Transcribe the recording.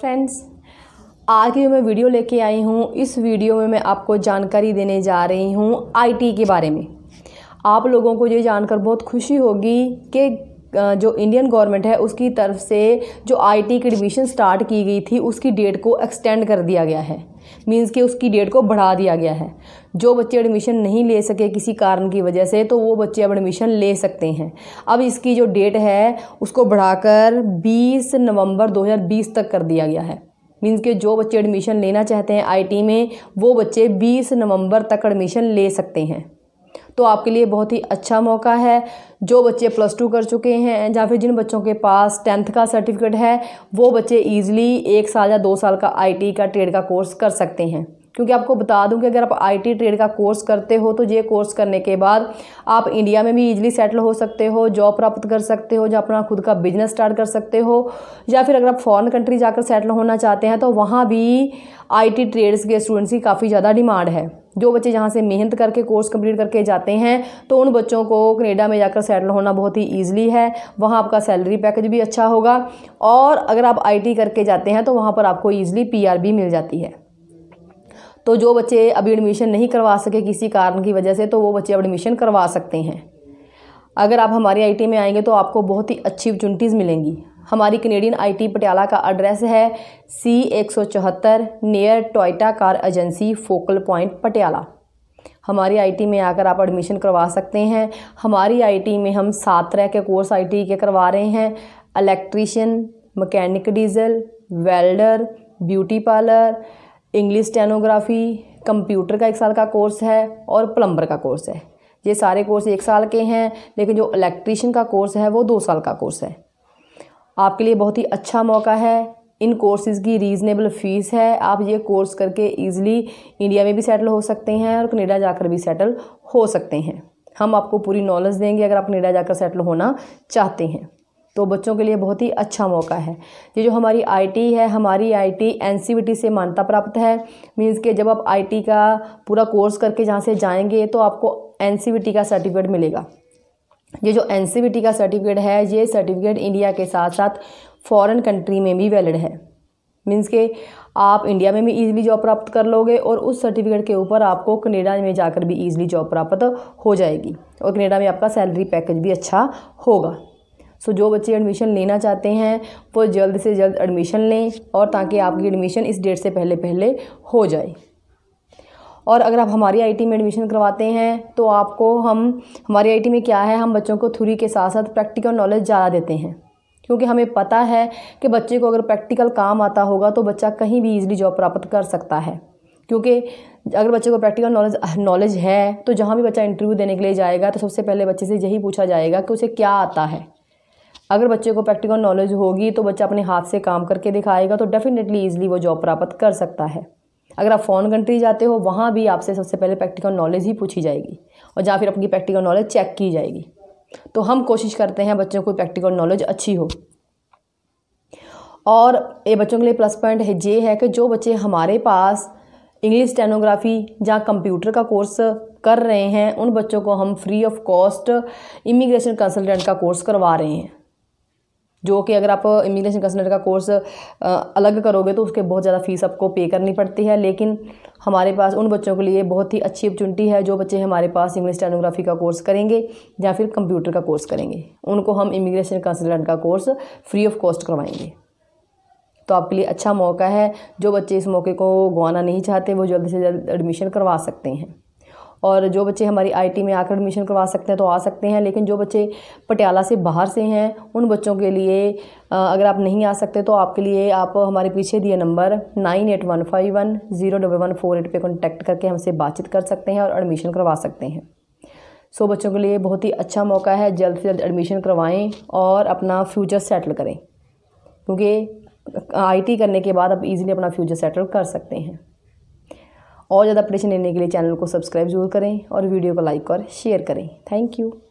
friends आज की मैं वीडियो लेके आई हूँ इस वीडियो में मैं आपको जानकारी देने जा रही हूँ आईटी के बारे में आप लोगों को ये जानकर बहुत खुशी होगी कि जो इंडियन गवर्नमेंट है उसकी तरफ से जो आईटी की एडमिशन स्टार्ट की गई थी उसकी डेट को एक्सटेंड कर दिया गया है मींस कि उसकी डेट को बढ़ा दिया गया है जो बच्चे एडमिशन नहीं ले सके किसी कारण की वजह से तो वो बच्चे अब एडमिशन ले सकते हैं अब इसकी जो डेट है उसको बढ़ाकर 20 नवंबर 2020 तक कर दिया गया है मीन्स के जो बच्चे एडमिशन लेना चाहते हैं आईटी में वो बच्चे 20 नवंबर तक एडमिशन ले सकते हैं तो आपके लिए बहुत ही अच्छा मौका है जो बच्चे प्लस टू कर चुके हैं या फिर जिन बच्चों के पास टेंथ का सर्टिफिकेट है वो बच्चे ईजिली एक साल या दो साल का आई का ट्रेड का कोर्स कर सकते हैं क्योंकि आपको बता दूं कि अगर आप आईटी ट्रेड का कोर्स करते हो तो ये कोर्स करने के बाद आप इंडिया में भी इजीली सेटल हो सकते हो जॉब प्राप्त कर सकते हो या अपना खुद का बिजनेस स्टार्ट कर सकते हो या फिर अगर आप फॉरेन कंट्री जाकर सेटल होना चाहते हैं तो वहाँ भी आईटी ट्रेड्स के स्टूडेंट्स की काफ़ी ज़्यादा डिमांड है जो बच्चे यहाँ से मेहनत करके कोर्स कंप्लीट करके जाते हैं तो उन बच्चों को कनेडा में जाकर सेटल होना बहुत ही ईजिली है वहाँ आपका सैलरी पैकेज भी अच्छा होगा और अगर आप आईटी करके जाते हैं तो वहाँ पर आपको ईजिली पीआर भी मिल जाती है तो जो बच्चे अभी एडमिशन नहीं करवा सके किसी कारण की वजह से तो वो बच्चे एडमिशन करवा सकते हैं अगर आप हमारी आईटी में आएंगे तो आपको बहुत ही अच्छी अपॉर्चुनिटीज़ मिलेंगी हमारी कनेडियन आईटी पटियाला का एड्रेस है सी एक सौ चौहत्तर near Toyota car agency focal point Patiala हमारी आईटी में आकर आप एडमिशन करवा सकते हैं हमारी आईटी में हम सात तरह के कोर्स आईटी के करवा रहे हैं electrician mechanic diesel welder beauty parlour English stenography computer का एक साल का कोर्स है और प्लम्बर का कोर्स है ये सारे कोर्स एक साल के हैं लेकिन जो इलेक्ट्रीशियन का कोर्स है वो दो साल का कोर्स है आपके लिए बहुत ही अच्छा मौका है इन कोर्सेज़ की रीज़नेबल फ़ीस है आप ये कोर्स करके ईज़िली इंडिया में भी सेटल हो सकते हैं और कनेडा जाकर भी सेटल हो सकते हैं हम आपको पूरी नॉलेज देंगे अगर आप कनेडा जाकर सेटल होना चाहते हैं तो बच्चों के लिए बहुत ही अच्छा मौका है ये जो हमारी आईटी है हमारी आईटी एनसीबीटी e से मान्यता प्राप्त है मीन्स के जब आप आईटी का पूरा कोर्स करके जहाँ से जाएंगे तो आपको एनसीबीटी e का सर्टिफिकेट मिलेगा ये जो एन का सर्टिफिकेट है ये सर्टिफिकेट इंडिया के साथ साथ फ़ॉरन कंट्री में भी वैलिड है मीन्स के आप इंडिया में भी इजीली जॉब प्राप्त कर लोगे और उस सर्टिफिकेट के ऊपर आपको कनेडा में जाकर भी इजीली जॉब प्राप्त हो जाएगी और कनेडा में आपका सैलरी पैकेज भी अच्छा होगा सो जो बच्चे एडमिशन लेना चाहते हैं वो जल्द से जल्द एडमिशन लें और ताकि आपकी एडमिशन इस डेट से पहले पहले हो जाए और अगर आप हमारी आईटी में एडमिशन करवाते हैं तो आपको हम हमारी आईटी में क्या है हम बच्चों को थ्योरी के साथ साथ प्रैक्टिकल नॉलेज ज़्यादा देते हैं क्योंकि हमें पता है कि बच्चे को अगर प्रैक्टिकल काम आता होगा तो बच्चा कहीं भी ईजिली जॉब प्राप्त कर सकता है क्योंकि अगर बच्चे को प्रैक्टिकल नॉलेज नॉलेज है तो जहाँ भी बच्चा इंटरव्यू देने के लिए जाएगा तो सबसे पहले बच्चे से यही पूछा जाएगा कि उसे क्या आता है अगर बच्चे को प्रैक्टिकल नॉलेज होगी तो बच्चा अपने हाथ से काम करके दिखाएगा तो डेफिनेटली ईजिली वो जॉब प्राप्त कर सकता है अगर आप फॉरन कंट्री जाते हो वहाँ भी आपसे सबसे पहले प्रैक्टिकल नॉलेज ही पूछी जाएगी और जहाँ फिर आपकी प्रैक्टिकल नॉलेज चेक की जाएगी तो हम कोशिश करते हैं बच्चों को प्रैक्टिकल नॉलेज अच्छी हो और ये बच्चों के लिए प्लस पॉइंट है ये है कि जो बच्चे हमारे पास इंग्लिश टेनोग्राफी या कंप्यूटर का कोर्स कर रहे हैं उन बच्चों को हम free of cost immigration consultant का कोर्स करवा रहे हैं जो कि अगर आप इमिग्रेशन कंसल्टेंट का कोर्स अलग करोगे तो उसके बहुत ज़्यादा फ़ीस आपको पे करनी पड़ती है लेकिन हमारे पास उन बच्चों के लिए बहुत ही अच्छी अपॉर्चुनिटी है जो बच्चे हमारे पास इंग्लिश टेनोग्राफी का कोर्स करेंगे या फिर कंप्यूटर का कोर्स करेंगे उनको हम इमिग्रेशन कंसल्टेंट का कोर्स फ्री ऑफ कॉस्ट करवाएंगे तो आपके लिए अच्छा मौका है जो बच्चे इस मौके को गवाना नहीं चाहते वो जल्द से जल्द एडमिशन करवा सकते हैं और जो बच्चे हमारी आईटी में आकर एडमिशन करवा सकते हैं तो आ सकते हैं लेकिन जो बच्चे पटियाला से बाहर से हैं उन बच्चों के लिए अगर आप नहीं आ सकते तो आपके लिए आप हमारे पीछे दिए number nine eight one five one zero double one four eight पर कॉन्टैक्ट करके हमसे बातचीत कर सकते हैं और एडमिशन करवा सकते हैं सो बच्चों के लिए बहुत ही अच्छा मौका है जल्द से जल्द एडमिशन करवाएँ और अपना फ्यूचर सेटल करें क्योंकि टी करने के बाद आप ईज़िली अपना फ्यूचर सेटल कर सकते हैं और ज़्यादा अपडेशन लेने के लिए चैनल को सब्सक्राइब जरूर करें और वीडियो को लाइक और शेयर करें थैंक यू